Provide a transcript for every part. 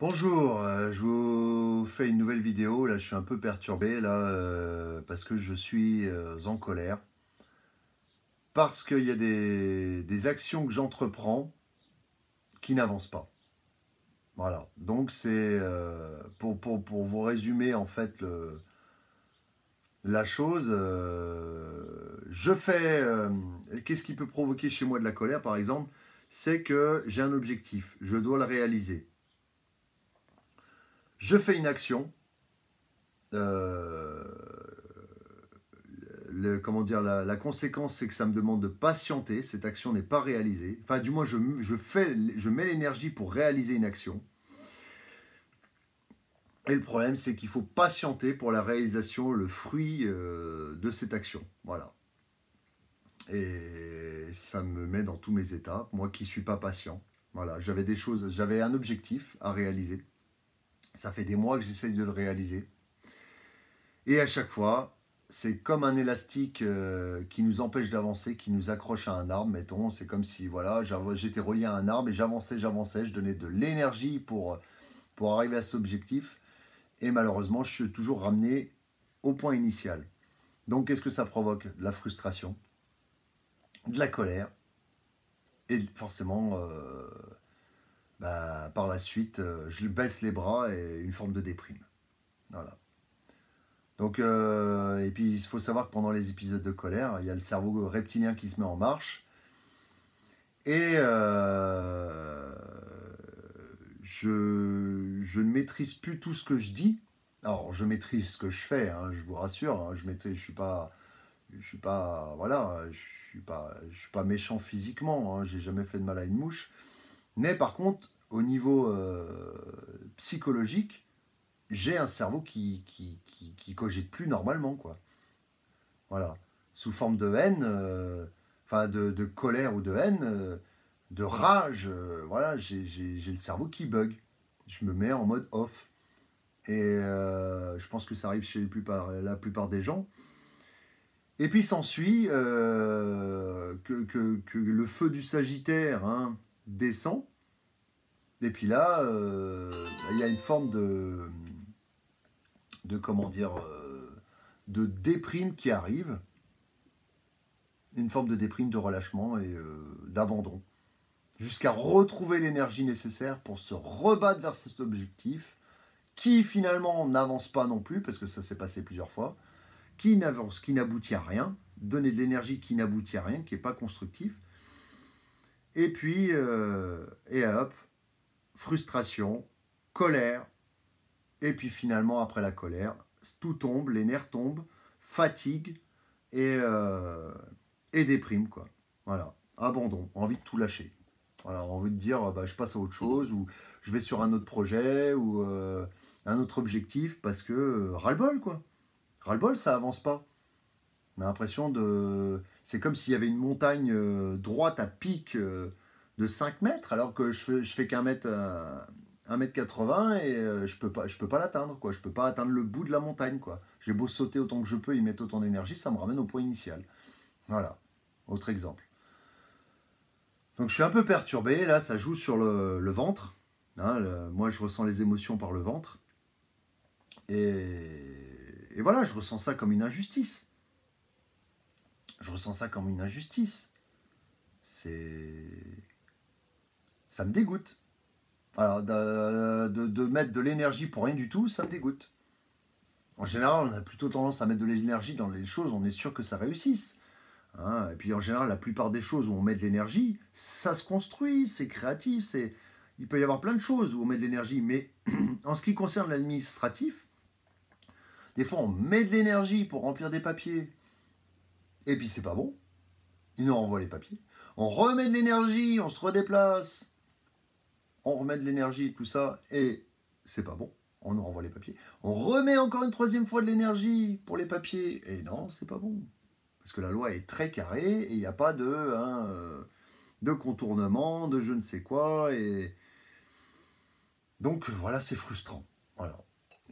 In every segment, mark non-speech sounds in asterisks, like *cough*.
Bonjour, euh, je vous fais une nouvelle vidéo. Là, je suis un peu perturbé là euh, parce que je suis euh, en colère parce qu'il y a des, actions que j'entreprends qui n'avancent pas. Voilà. Donc c'est pour, vous résumer en fait la chose. je fais. Qu'est-ce qui peut provoquer chez moi de la colère, par exemple C'est que j'ai un objectif. Je dois le réaliser je fais une action. Euh, comment dire, la, conséquence, c'est que ça me demande de patienter. Cette action n'est pas réalisée. Enfin, du moins, je, fais, je mets l'énergie pour réaliser une action. Et le problème, c'est qu'il faut patienter pour la réalisation, le fruit euh, de cette action. Voilà. Et ça me met dans tous mes états. Moi qui ne suis pas patient. Voilà, j'avais des choses, j'avais un objectif à réaliser. Ça fait des mois que j'essaye de le réaliser. Et à chaque fois, c'est comme un élastique euh, qui nous empêche d'avancer, qui nous accroche à un arbre, mettons. C'est comme si, voilà, j'étais relié à un arbre et j'avançais, j'avançais, je donnais de l'énergie pour, pour arriver à cet objectif. Et malheureusement, je suis toujours ramené au point initial. Donc, qu'est-ce que ça provoque De la frustration, de la colère et forcément euh, bah, par la suite, euh, je baisse les bras et une forme de déprime. Voilà. Donc, euh, et puis il faut savoir que pendant les épisodes de colère, il y a le cerveau reptilien qui se met en marche. Et euh, je, ne maîtrise plus tout ce que je dis. Alors, je maîtrise ce que je fais, hein, je vous rassure. Hein, je ne suis pas. Je suis pas. Voilà, je suis pas, méchant physiquement. Hein, J'ai jamais fait de mal à une mouche. Mais par contre, au niveau euh, psychologique, j'ai un cerveau qui qui, cogite plus normalement, quoi. Voilà. Sous forme de haine, euh, enfin de, colère ou de haine, euh, de rage, voilà, j'ai le cerveau qui bug. Je me mets en mode off. Et je pense que ça arrive chez la plupart, des gens. Et puis s'ensuit que, que, le feu du Sagittaire, hein, descend. Et puis là, euh, il y a une forme de, de comment dire, euh, de déprime qui arrive. Une forme de déprime, de relâchement et euh, d'abandon. Jusqu'à retrouver l'énergie nécessaire pour se rebattre vers cet objectif, qui finalement n'avance pas non plus, parce que ça s'est passé plusieurs fois, qui n'avance, qui n'aboutit à rien, donner de l'énergie qui n'aboutit à rien, qui n'est pas constructif, et puis, euh, et hop, frustration, colère. Et puis finalement, après la colère, tout tombe, les nerfs tombent, fatigue et, euh, et déprime, quoi. Voilà, abandon, envie de tout lâcher. Voilà, envie de dire, bah, je passe à autre chose, ou je vais sur un autre projet, ou euh, un autre objectif, parce que ras-le-bol, quoi. Ras-le-bol, ça avance pas. On l'impression de. C'est comme s'il y avait une montagne euh, droite à pic euh, de 5 mètres, alors que je fais, je fais qu'un mètre. 80 euh, et je peux pas je peux pas l'atteindre quoi je peux pas atteindre le bout de la montagne quoi j'ai beau sauter autant que je peux y mettre autant d'énergie ça me ramène au point initial voilà autre exemple donc je suis un peu perturbé là ça joue sur le, ventre hein, moi je ressens les émotions par le ventre et, et voilà je ressens ça comme une injustice je ressens ça comme une injustice. C'est. Ça me dégoûte. Alors, de, mettre de l'énergie pour rien du tout, ça me dégoûte. En général, on a plutôt tendance à mettre de l'énergie dans les choses, on est sûr que ça réussisse. Hein. et puis en général, la plupart des choses où on met de l'énergie, ça se construit, c'est créatif, c'est... il peut y avoir plein de choses où on met de l'énergie. Mais *clears throat* en ce qui concerne l'administratif, des fois on met de l'énergie pour remplir des papiers, et puis c'est pas bon. Il nous renvoie les papiers. On remet de l'énergie, on se redéplace. On remet de l'énergie, tout ça, et c'est pas bon. On nous renvoie les papiers. On remet encore une troisième fois de l'énergie pour les papiers. Et non, c'est pas bon. Parce que la loi est très carrée et il n'y a pas de, hein, euh, de contournement, de je ne sais quoi. Et... Donc voilà, c'est frustrant. Voilà.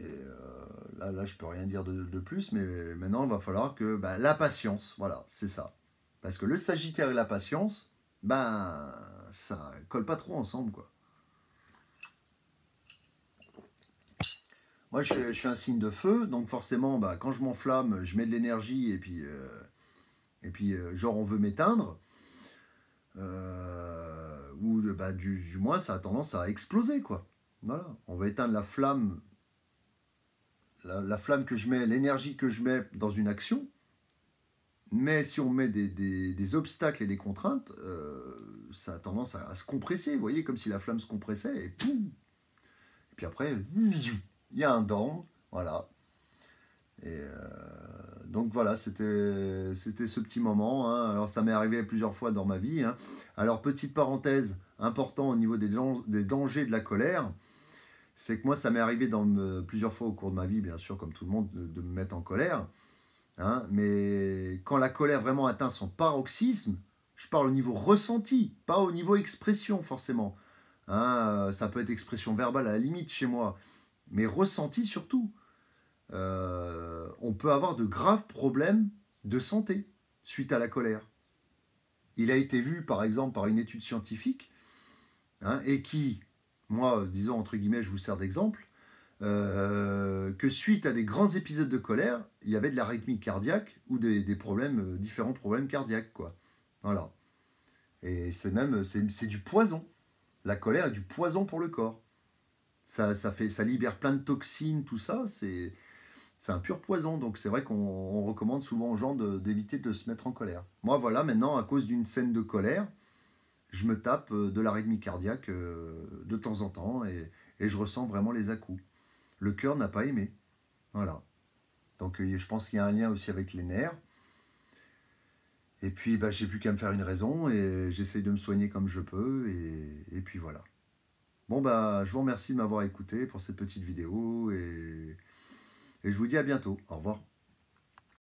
Euh, là, je je peux rien dire de, plus, mais maintenant, il va falloir que ben, la patience, voilà, c'est ça. Parce que le Sagittaire et la patience, ben, ça colle pas trop ensemble, quoi. Moi, je, suis un signe de feu, donc forcément, ben, quand je m'enflamme, je mets de l'énergie et puis, euh, et puis euh, genre, on veut m'éteindre. Euh, ou ben, du, moins, ça a tendance à exploser, quoi. Voilà, on veut éteindre la flamme la, flamme que je mets, l'énergie que je mets dans une action, mais si on met des, obstacles et des contraintes, euh, ça a tendance à, se compresser, vous voyez, comme si la flamme se compressait, et puis après, il y a un dent voilà. Et euh, donc voilà, c'était ce petit moment. Hein. Alors ça m'est arrivé plusieurs fois dans ma vie. Hein. Alors petite parenthèse, important au niveau des dangers de la colère c'est que moi, ça m'est arrivé dans, plusieurs fois au cours de ma vie, bien sûr, comme tout le monde, de, me mettre en colère. Hein, mais quand la colère vraiment atteint son paroxysme, je parle au niveau ressenti, pas au niveau expression forcément. Hein, euh, ça peut être expression verbale à la limite chez moi, mais ressenti surtout. Euh, on peut avoir de graves problèmes de santé suite à la colère. Il a été vu par exemple par une étude scientifique hein, et qui moi, euh, disons entre guillemets, je vous sers d'exemple, euh, que suite à des grands épisodes de colère, il y avait de la cardiaque ou des, problèmes, euh, différents problèmes cardiaques, quoi. Voilà. Et c'est même, c'est du poison. La colère est du poison pour le corps. Ça, ça, fait, ça libère plein de toxines, tout ça, c'est un pur poison. Donc c'est vrai qu'on recommande souvent aux gens d'éviter de, se mettre en colère. Moi, voilà, maintenant, à cause d'une scène de colère, je me tape euh, de l'arythmie cardiaque euh, de temps en temps et, je ressens vraiment les à-coups. Le cœur n'a pas aimé. Voilà. Donc euh, je pense qu'il y a un lien aussi avec les nerfs. Et puis bah, j'ai plus qu'à me faire une raison et j'essaye de me soigner comme je peux et, puis voilà. Bon bah je vous remercie de m'avoir écouté pour cette petite vidéo et je vous dis à bientôt. Au revoir.